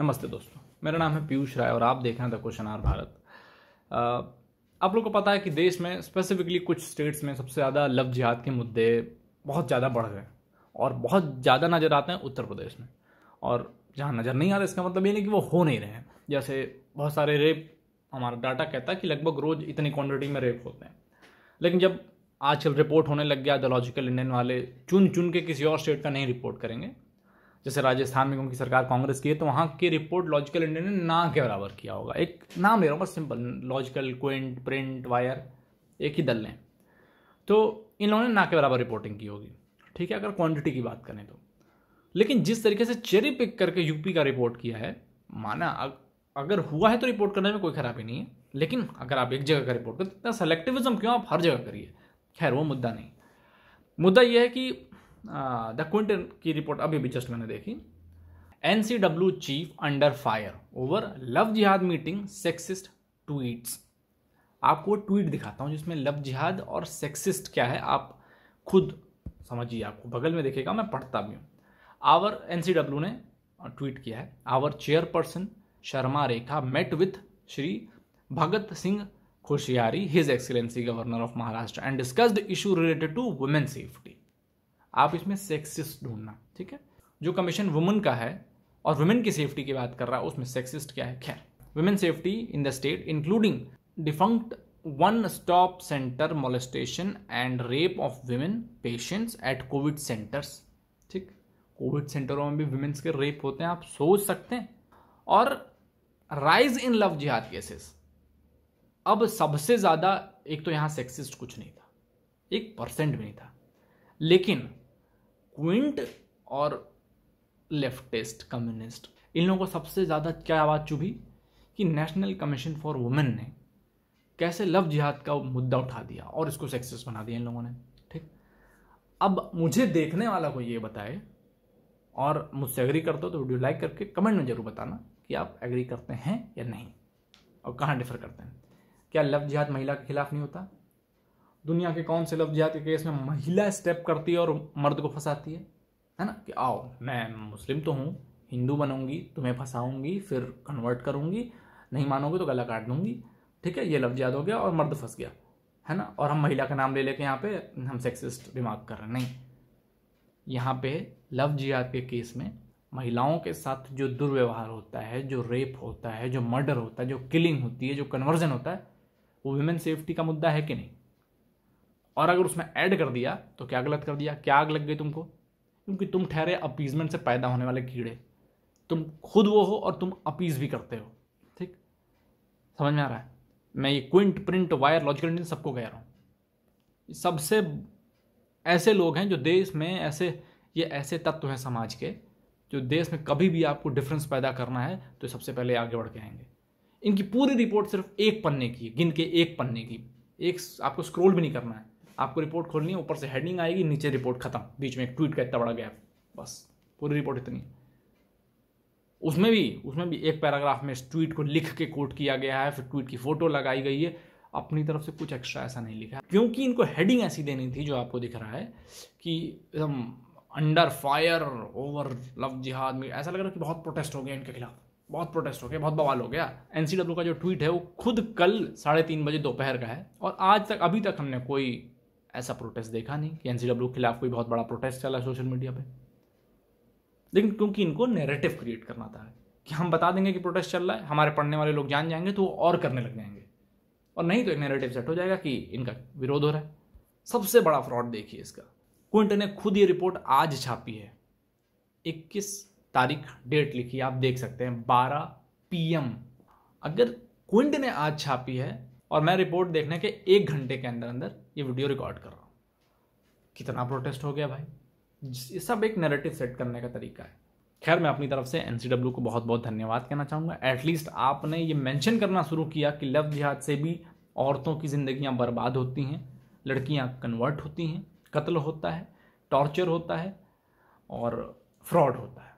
नमस्ते दोस्तों मेरा नाम है पीयूष राय और आप देख रहे हैं द क्वेश्चन आर भारत आप लोग को पता है कि देश में स्पेसिफिकली कुछ स्टेट्स में सबसे ज़्यादा लव जिहाद के मुद्दे बहुत ज़्यादा बढ़ गए और बहुत ज़्यादा नज़र आते हैं उत्तर प्रदेश में और जहाँ नज़र नहीं आ रहा इसका मतलब ये नहीं कि वो हो नहीं रहे हैं जैसे बहुत सारे रेप हमारा डाटा कहता है कि लगभग रोज़ इतनी क्वान्टिटी में रेप होते हैं लेकिन जब आजकल रिपोर्ट होने लग गया द लॉजिकल इंडियन वाले चुन चुन के किसी और स्टेट का नहीं रिपोर्ट करेंगे जैसे राजस्थान में उनकी सरकार कांग्रेस की है तो वहाँ की रिपोर्ट लॉजिकल इंडिया ने ना के बराबर किया होगा एक नाम ले रहा हूँ बस simple Logical Quint Print Wire एक ही दल ने तो इन लोगों ने ना के बराबर रिपोर्टिंग की होगी ठीक है अगर क्वांटिटी की बात करें तो लेकिन जिस तरीके से चेरी पिक करके यूपी का रिपोर्ट किया है माना अगर हुआ है तो रिपोर्ट करने में कोई खराबी नहीं है लेकिन अगर आप एक जगह का रिपोर्ट करते इतना सेलेक्टिविज्म क्यों आप हर जगह करिए खैर वो मुद्दा नहीं मुद्दा यह है कि द क्विंटन की रिपोर्ट अभी भी जस्ट मैंने देखी N C W chief under fire over love jihad meeting sexist tweets आपको ट्वीट दिखाता हूँ जिसमें लव जिहाद और सेक्सिस्ट क्या है आप खुद समझिए आपको बगल में देखेगा मैं पढ़ता भी हूँ आवर एन सी डब्ल्यू ने ट्वीट किया है our chairperson Sharma Rekha met with Shri Bhagat Singh Koshyari his excellency governor of Maharashtra and discussed issue related to women safety आप इसमें सेक्सिस्ट ढूंढना ठीक है जो कमीशन वुमेन का है और वुमेन की सेफ्टी की बात कर रहा है उसमें सेक्सिस्ट क्या है खैर women safety in the state including defunct one stop centre molestation and rape of women patients at Covid centres ठीक कोविड सेंटरों में भी वुमेन्स के रेप होते हैं आप सोच सकते हैं और rise in love jihad cases अब सबसे ज़्यादा एक तो यहाँ सेक्सिस्ट कुछ नहीं था एक परसेंट भी नहीं था लेकिन क्विंट और लेफ्टिस्ट कम्युनिस्ट इन लोगों को सबसे ज़्यादा क्या आवाज़ चुभी कि नेशनल कमीशन फॉर वुमेन ने कैसे लव जिहाद का मुद्दा उठा दिया और इसको सक्सेस बना दिया इन लोगों ने ठीक अब मुझे देखने वाला को ये बताए और मुझसे एग्री करते हो तो वीडियो लाइक करके कमेंट में ज़रूर बताना कि आप एग्री करते हैं या नहीं और कहाँ डिफर करते हैं क्या लव जिहाद महिला के खिलाफ नहीं होता दुनिया के कौन से लफ्जियात के केस में महिला स्टेप करती है और मर्द को फंसाती है है ना कि आओ मैं मुस्लिम तो हूँ हिंदू बनूंगी तुम्हें फंसाऊंगी फिर कन्वर्ट करूंगी नहीं मानोगे तो गला काट दूंगी ठीक है ये लफ्ज याद हो गया और मर्द फंस गया है ना और हम महिला का नाम ले लेके यहाँ पे हम सेक्सिस्ट रिमार्क कर रहे हैं नहीं यहाँ पे लव जिहाद के केस में महिलाओं के साथ जो दुर्व्यवहार होता है जो रेप होता है जो मर्डर होता है जो किलिंग होती है जो कन्वर्जन होता है वो वुमेन सेफ्टी का मुद्दा है कि नहीं और अगर उसमें ऐड कर दिया तो क्या गलत कर दिया क्या आग लग गई तुमको क्योंकि तुम ठहरे अपीजमेंट से पैदा होने वाले कीड़े तुम खुद वो हो और तुम अपीज भी करते हो ठीक समझ में आ रहा है मैं ये Quint Print Wire Logical Indian सबको कह रहा हूँ सबसे ऐसे लोग हैं जो देश में ऐसे ये ऐसे तत्व हैं समाज के जो देश में कभी भी आपको डिफरेंस पैदा करना है तो सबसे पहले आगे बढ़ के आएंगे इनकी पूरी रिपोर्ट सिर्फ एक पन्ने की गिन के एक पन्ने की एक आपको स्क्रोल भी नहीं करना है आपको रिपोर्ट खोलनी है ऊपर से हेडिंग आएगी नीचे रिपोर्ट खत्म बीच में एक ट्वीट का इतना बड़ा गैप बस पूरी रिपोर्ट इतनी उसमें भी उसमें भी एक पैराग्राफ में इस ट्वीट को लिख के कोट किया गया है फिर ट्वीट की फ़ोटो लगाई गई है अपनी तरफ से कुछ एक्स्ट्रा ऐसा नहीं लिखा क्योंकि इनको हेडिंग ऐसी देनी थी जो आपको दिख रहा है कि एकदम अंडर फायर ओवर लव जिहाद में ऐसा लग रहा है कि बहुत प्रोटेस्ट हो गया इनके खिलाफ बहुत प्रोटेस्ट हो गया बहुत बवाल हो गया एन का जो ट्वीट है वो खुद कल साढ़े तीन बजे दोपहर का है और आज तक अभी तक हमने कोई ऐसा प्रोटेस्ट देखा नहीं कि एन के खिलाफ कोई बहुत बड़ा प्रोटेस्ट चला सोशल मीडिया पर लेकिन क्योंकि इनको नैरेटिव क्रिएट करना था कि हम बता देंगे कि प्रोटेस्ट चल रहा है हमारे पढ़ने वाले लोग जान जाएंगे तो वो और करने लग जाएंगे और नहीं तो एक नैरेटिव सेट हो जाएगा कि इनका विरोध हो रहा है सबसे बड़ा फ्रॉड देखिए इसका क्विंट ने खुद ये रिपोर्ट आज छापी है 21 तारीख डेट लिखी आप देख सकते हैं 12 पीएम अगर क्विंट ने आज छापी है और मैं रिपोर्ट देखने के एक घंटे के अंदर अंदर ये वीडियो रिकॉर्ड कर रहा हूँ कितना प्रोटेस्ट हो गया भाई ये सब एक नेरेटिव सेट करने का तरीका है खैर मैं अपनी तरफ से एन को बहुत बहुत धन्यवाद कहना चाहूँगा एटलीस्ट आपने ये मैंशन करना शुरू किया कि लव जिहाद से भी औरतों की ज़िंदगियाँ बर्बाद होती हैं लड़कियाँ कन्वर्ट होती हैं कत्ल होता है टॉर्चर होता है और फ्रॉड होता है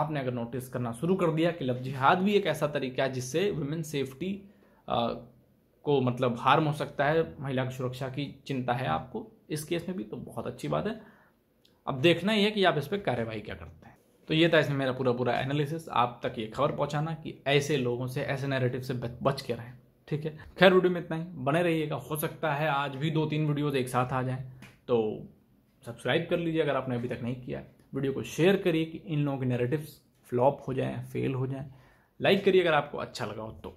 आपने अगर नोटिस करना शुरू कर दिया कि लव जिहाद भी एक ऐसा तरीका है जिससे वुमेन सेफ्टी को मतलब हार्म हो सकता है महिला की सुरक्षा की चिंता है आपको इस केस में भी तो बहुत अच्छी बात है अब देखना ही है कि आप इस पर कार्यवाही क्या करते हैं तो ये था इसमें मेरा पूरा पूरा एनालिसिस आप तक ये खबर पहुंचाना कि ऐसे लोगों से ऐसे नैरेटिव से बच के रहें ठीक है खैर वीडियो में इतना ही बने रहिएगा हो सकता है आज भी दो तीन वीडियोज़ एक साथ आ जाएँ तो सब्सक्राइब कर लीजिए अगर आपने अभी तक नहीं किया वीडियो को शेयर करिए कि इन लोगों के नेरेटिव फ्लॉप हो जाएँ फेल हो जाएँ लाइक करिए अगर आपको अच्छा लगा हो तो